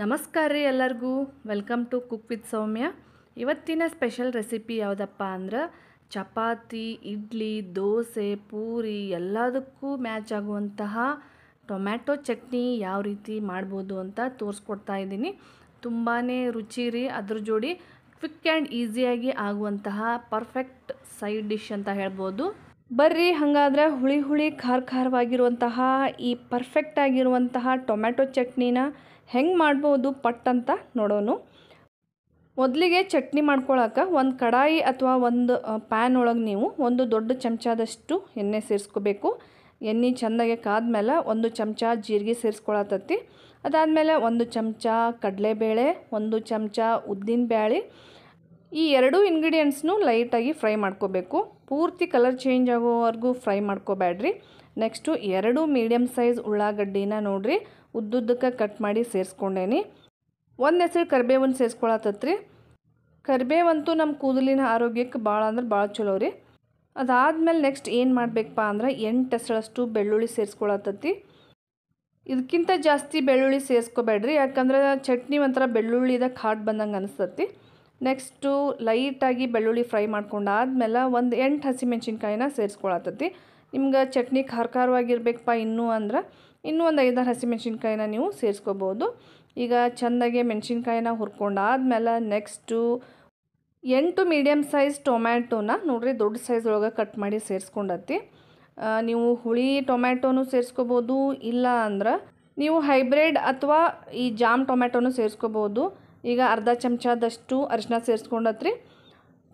ನಮಸ್ಕಾರ ರೀ ಎಲ್ಲರಿಗೂ welcome to cook with Soumya ಇವತ್ತಿನ ಸ್ಪೆಷಲ್ ರೆಸಿಪಿ ಯಾವುದಪ್ಪ ಅಂದ್ರೆ ಚಪಾತಿ ಇಡ್ಲಿ ದೋಸೆ ಪೂರಿ ಎಲ್ಲದಕ್ಕೂ ಮ್ಯಾಚ್ ಆಗುವಂತಹ ಟೊಮ್ಯಾಟೊ ಚಟ್ನಿ ಯಾವ ರೀತಿ ಮಾಡ್ಬೋದು ಅಂತ ತೋರಿಸ್ಕೊಡ್ತಾ ಇದ್ದೀನಿ ತುಂಬಾ ರುಚಿ ರೀ ಅದ್ರ ಜೋಡಿ ಕ್ವಿಕ್ ಆ್ಯಂಡ್ ಈಸಿಯಾಗಿ ಆಗುವಂತಹ ಪರ್ಫೆಕ್ಟ್ ಸೈಡ್ ಡಿಶ್ ಅಂತ ಹೇಳ್ಬೋದು ಬರ್ರಿ ಹಾಗಾದ್ರೆ ಹುಳಿ ಹುಳಿ ಖಾರ ಖಾರವಾಗಿರುವಂತಹ ಈ ಪರ್ಫೆಕ್ಟ್ ಆಗಿರುವಂತಹ ಟೊಮ್ಯಾಟೊ ಚಟ್ನಿನ ಹೆಂಗೆ ಮಾಡ್ಬೋದು ಪಟ್ ಅಂತ ನೋಡೋನು ಮೊದಲಿಗೆ ಚಟ್ನಿ ಮಾಡ್ಕೊಳಕ್ಕೆ ಒಂದು ಕಡಾಯಿ ಅಥವಾ ಒಂದು ಪ್ಯಾನ್ ಒಳಗೆ ನೀವು ಒಂದು ದೊಡ್ಡ ಚಮಚದಷ್ಟು ಎಣ್ಣೆ ಸೇರಿಸ್ಕೋಬೇಕು ಎಣ್ಣೆ ಚೆನ್ನಾಗಿ ಕಾದ್ಮೇಲೆ ಒಂದು ಚಮಚ ಜೀರಿಗೆ ಸೇರಿಸ್ಕೊಳತತ್ತಿ ಅದಾದಮೇಲೆ ಒಂದು ಚಮಚ ಕಡಲೆಬೇಳೆ ಒಂದು ಚಮಚ ಉದ್ದಿನ ಬೇಳೆ ಈ ಎರಡೂ ಇಂಗ್ರೀಡಿಯೆಂಟ್ಸ್ನೂ ಲೈಟಾಗಿ ಫ್ರೈ ಮಾಡ್ಕೋಬೇಕು ಪೂರ್ತಿ ಕಲರ್ ಚೇಂಜ್ ಆಗೋವರೆಗೂ ಫ್ರೈ ಮಾಡ್ಕೋಬೇಡ್ರಿ ನೆಕ್ಸ್ಟು ಎರಡು ಮೀಡಿಯಮ್ ಸೈಜ್ ಉಳ್ಳಾಗಡ್ಡಿನ ನೋಡಿರಿ ಉದ್ದುದ್ದಕ್ಕೆ ಕಟ್ ಮಾಡಿ ಸೇರಿಸ್ಕೊಂಡೇನಿ ಒಂದು ಹೆಸರು ಕರಿಬೇವನ್ನು ಸೇರಿಸ್ಕೊಳತ್ತತ್ರಿ ಕರಿಬೇವಂತೂ ನಮ್ಮ ಕೂದಲಿನ ಆರೋಗ್ಯಕ್ಕೆ ಭಾಳ ಅಂದ್ರೆ ಭಾಳ ಚಲೋ ರೀ ಅದಾದಮೇಲೆ ನೆಕ್ಸ್ಟ್ ಏನು ಮಾಡಬೇಕಪ್ಪ ಅಂದ್ರೆ ಎಂಟು ಹೆಸರಷ್ಟು ಬೆಳ್ಳುಳ್ಳಿ ಸೇರಿಸ್ಕೊಳತ್ತತಿ ಇದಕ್ಕಿಂತ ಜಾಸ್ತಿ ಬೆಳ್ಳುಳ್ಳಿ ಸೇರಿಸ್ಕೋಬೇಡ್ರಿ ಯಾಕಂದ್ರೆ ಚಟ್ನಿ ಒಂಥರ ಬೆಳ್ಳುಳ್ಳಿದಾಗ ಹಾಟ್ ಬಂದಂಗೆ ಅನಿಸ್ತತಿ ನೆಕ್ಸ್ಟು ಲೈಟಾಗಿ ಬೆಳ್ಳುಳ್ಳಿ ಫ್ರೈ ಮಾಡ್ಕೊಂಡಾದ್ಮೇಲೆ ಒಂದು ಎಂಟು ಹಸಿಮೆಣ್ಸಿನ್ಕಾಯಿನ ಸೇರಿಸ್ಕೊಳತ್ತತಿ ನಿಮ್ಗೆ ಚಟ್ನಿ ಖಾರ ಖಾರವಾಗಿರ್ಬೇಕಪ್ಪ ಇನ್ನೂ ಅಂದ್ರೆ ಇನ್ನೂ ಒಂದು ಐದಾರು ಹಸಿಮೆಣ್ಸಿನ್ಕಾಯಿನ ನೀವು ಸೇರಿಸ್ಕೋಬೋದು ಈಗ ಚೆಂದಾಗಿ ಮೆಣಸಿನ್ಕಾಯಿನ ಹುರ್ಕೊಂಡಾದ್ಮೇಲೆ ನೆಕ್ಸ್ಟು ಎಂಟು ಮೀಡಿಯಮ್ ಸೈಜ್ ಟೊಮ್ಯಾಟೋನ ನೋಡ್ರಿ ದೊಡ್ಡ ಸೈಜ್ ಒಳಗೆ ಕಟ್ ಮಾಡಿ ಸೇರಿಸ್ಕೊಂಡತ್ತಿ ನೀವು ಹುಳಿ ಟೊಮ್ಯಾಟೋನು ಸೇರಿಸ್ಕೋಬೋದು ಇಲ್ಲ ಅಂದ್ರೆ ನೀವು ಹೈಬ್ರಿಡ್ ಅಥವಾ ಈ ಜಾಮ್ ಟೊಮ್ಯಾಟೋನು ಸೇರಿಸ್ಕೋಬೋದು ಈಗ ಅರ್ಧ ಚಮಚದಷ್ಟು ಅರಿಶಿನ ಸೇರಿಸ್ಕೊಂಡತ್ರಿ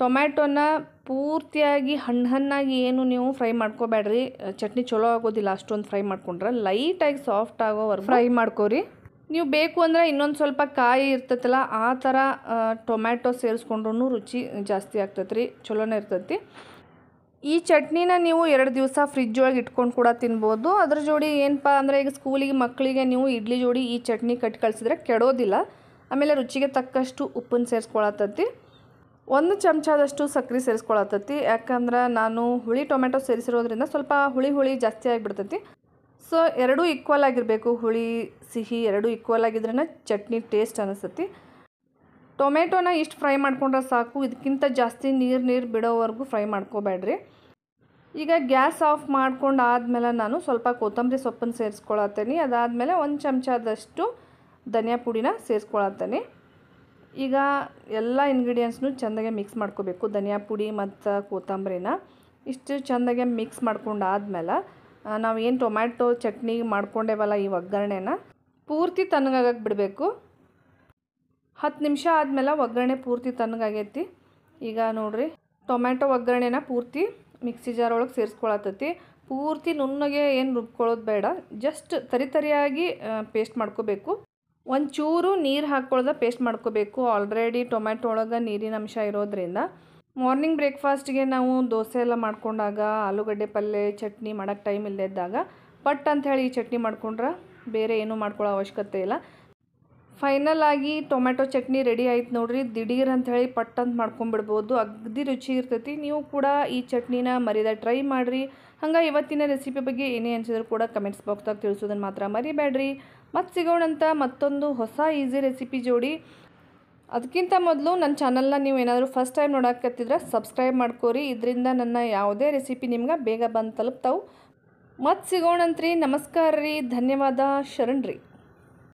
ಟೊಮ್ಯಾಟೋನ ಪೂರ್ತಿಯಾಗಿ ಹಣ್ಣು ಹಣ್ಣಾಗಿ ಏನು ನೀವು ಫ್ರೈ ಮಾಡ್ಕೋಬೇಡ್ರಿ ಚಟ್ನಿ ಚಲೋ ಆಗೋದಿಲ್ಲ ಅಷ್ಟೊಂದು ಫ್ರೈ ಮಾಡ್ಕೊಂಡ್ರೆ ಲೈಟಾಗಿ ಸಾಫ್ಟ್ ಆಗೋವರೆಗೂ ಫ್ರೈ ಮಾಡ್ಕೋರಿ ನೀವು ಬೇಕು ಅಂದರೆ ಇನ್ನೊಂದು ಸ್ವಲ್ಪ ಕಾಯಿ ಇರ್ತೈತಲ್ಲ ಆ ಥರ ಟೊಮ್ಯಾಟೊ ಸೇರಿಸ್ಕೊಂಡ್ರೂ ರುಚಿ ಜಾಸ್ತಿ ಆಗ್ತೈತೆ ರೀ ಚಲೋನೇ ಇರ್ತೈತಿ ಈ ಚಟ್ನಿನ ನೀವು ಎರಡು ದಿವಸ ಫ್ರಿಜ್ ಒಳಗೆ ಇಟ್ಕೊಂಡು ಕೂಡ ತಿನ್ಬೋದು ಅದ್ರ ಜೋಡಿ ಏನಪ್ಪ ಅಂದರೆ ಈಗ ಸ್ಕೂಲಿಗೆ ಮಕ್ಕಳಿಗೆ ನೀವು ಇಡ್ಲಿ ಜೋಡಿ ಈ ಚಟ್ನಿ ಕಟ್ಟಿ ಕಳಿಸಿದ್ರೆ ಕೆಡೋದಿಲ್ಲ ಆಮೇಲೆ ರುಚಿಗೆ ತಕ್ಕಷ್ಟು ಉಪ್ಪನ್ನು ಸೇರಿಸ್ಕೊಳತ್ತತಿ ಒಂದು ಚಮಚದಷ್ಟು ಸಕ್ಕರೆ ಸೇರಿಸ್ಕೊಳತ್ತತಿ ಯಾಕಂದ್ರೆ ನಾನು ಹುಳಿ ಟೊಮೆಟೊ ಸೇರಿಸಿರೋದ್ರಿಂದ ಸ್ವಲ್ಪ ಹುಳಿ ಹುಳಿ ಜಾಸ್ತಿ ಆಗಿಬಿಡ್ತೈತಿ ಸೊ ಎರಡೂ ಈಕ್ವಲ್ ಆಗಿರಬೇಕು ಹುಳಿ ಸಿಹಿ ಎರಡೂ ಈಕ್ವಲ್ ಆಗಿದ್ರೇ ಚಟ್ನಿ ಟೇಸ್ಟ್ ಅನಿಸ್ತತಿ ಟೊಮೆಟೊನ ಇಷ್ಟು ಫ್ರೈ ಮಾಡ್ಕೊಂಡ್ರೆ ಸಾಕು ಇದಕ್ಕಿಂತ ಜಾಸ್ತಿ ನೀರು ನೀರು ಬಿಡೋವರೆಗೂ ಫ್ರೈ ಮಾಡ್ಕೋಬೇಡ್ರಿ ಈಗ ಗ್ಯಾಸ್ ಆಫ್ ಮಾಡ್ಕೊಂಡು ಆದಮೇಲೆ ನಾನು ಸ್ವಲ್ಪ ಕೊತ್ತಂಬರಿ ಸೊಪ್ಪನ್ನು ಸೇರಿಸ್ಕೊಳತ್ತೇನೆ ಅದಾದಮೇಲೆ ಒಂದು ಚಮಚದಷ್ಟು ಧನಿಯಾ ಪುಡಿನ ಸೇರಿಸ್ಕೊಳತ್ತಾನೆ ಈಗ ಎಲ್ಲ ಇಂಗ್ರೀಡಿಯೆಂಟ್ಸ್ನು ಚೆಂದಾಗೆ ಮಿಕ್ಸ್ ಮಾಡ್ಕೋಬೇಕು ಧನಿಯಾ ಪುಡಿ ಮತ್ತು ಕೊತ್ತಂಬರಿನ ಇಷ್ಟು ಚೆಂದಾಗೆ ಮಿಕ್ಸ್ ಮಾಡ್ಕೊಂಡು ಆದಮೇಲೆ ನಾವೇನು ಟೊಮ್ಯಾಟೊ ಚಟ್ನಿ ಮಾಡ್ಕೊಂಡೇವಲ್ಲ ಈ ಒಗ್ಗರಣೆನ ಪೂರ್ತಿ ತಣ್ಣಗಾಗಕ್ಕೆ ಬಿಡಬೇಕು ಹತ್ತು ನಿಮಿಷ ಆದಮೇಲೆ ಒಗ್ಗರಣೆ ಪೂರ್ತಿ ತಣ್ಣಗಾಗೈತಿ ಈಗ ನೋಡಿರಿ ಟೊಮ್ಯಾಟೊ ಒಗ್ಗರಣೆನ ಪೂರ್ತಿ ಮಿಕ್ಸಿ ಜಾರ್ ಒಳಗೆ ಸೇರಿಸ್ಕೊಳತ್ತೈತಿ ಪೂರ್ತಿ ನುಣ್ಣಗೆ ಏನು ರುಬ್ಕೊಳ್ಳೋದು ಬೇಡ ಜಸ್ಟ್ ತರಿತರಿಯಾಗಿ ಪೇಸ್ಟ್ ಮಾಡ್ಕೋಬೇಕು ಒಂಚೂರು ನೀರು ಹಾಕ್ಕೊಳ್ದ ಪೇಸ್ಟ್ ಮಾಡ್ಕೋಬೇಕು ಆಲ್ರೆಡಿ ಟೊಮ್ಯಾಟೊ ಒಳಗೆ ನೀರಿನ ಅಂಶ ಇರೋದ್ರಿಂದ ಮಾರ್ನಿಂಗ್ ಬ್ರೇಕ್ಫಾಸ್ಟ್ಗೆ ನಾವು ದೋಸೆ ಎಲ್ಲ ಮಾಡ್ಕೊಂಡಾಗ ಆಲೂಗಡ್ಡೆ ಪಲ್ಯ ಚಟ್ನಿ ಮಾಡೋಕ್ಕೆ ಟೈಮ್ ಇಲ್ಲದಿದ್ದಾಗ ಪಟ್ ಅಂಥೇಳಿ ಈ ಚಟ್ನಿ ಮಾಡ್ಕೊಂಡ್ರೆ ಬೇರೆ ಏನೂ ಮಾಡ್ಕೊಳ್ಳೋ ಅವಶ್ಯಕತೆ ಇಲ್ಲ ಫೈನಲ್ ಆಗಿ ಟೊಮೆಟೊ ಚಟ್ನಿ ರೆಡಿ ಆಯ್ತು ನೋಡ್ರಿ ದಿಢೀರ್ ಅಂಥೇಳಿ ಪಟ್ ಅಂತ ಮಾಡ್ಕೊಂಬಿಡ್ಬೋದು ಅಗ್ದಿ ರುಚಿ ಇರ್ತೈತಿ ನೀವು ಕೂಡ ಈ ಚಟ್ನಿನ ಮರಿದ ಟ್ರೈ ಮಾಡಿರಿ ಹಂಗೆ ಇವತ್ತಿನ ರೆಸಿಪಿ ಬಗ್ಗೆ ಏನೇ ಅನಿಸಿದ್ರು ಕೂಡ ಕಮೆಂಟ್ಸ್ ಬಾಕ್ಸ್ದಾಗ ತಿಳಿಸೋದನ್ನು ಮಾತ್ರ ಮರಿಬೇಡ್ರಿ ಮತ್ತು ಸಿಗೋಣಂತ ಮತ್ತೊಂದು ಹೊಸ ಈಸಿ ರೆಸಿಪಿ ಜೋಡಿ ಅದಕ್ಕಿಂತ ಮೊದಲು ನನ್ನ ಚಾನಲ್ನ ನೀವು ಏನಾದರೂ ಫಸ್ಟ್ ಟೈಮ್ ನೋಡೋಕತ್ತಿದ್ರೆ ಸಬ್ಸ್ಕ್ರೈಬ್ ಮಾಡ್ಕೋರಿ ಇದರಿಂದ ನನ್ನ ಯಾವುದೇ ರೆಸಿಪಿ ನಿಮ್ಗೆ ಬೇಗ ಬಂದು ತಲುಪ್ತಾವೆ ಮತ್ತು ಸಿಗೋಣಂತ್ರಿ ನಮಸ್ಕಾರ ರೀ ಧನ್ಯವಾದ ಶರಣ್ರಿ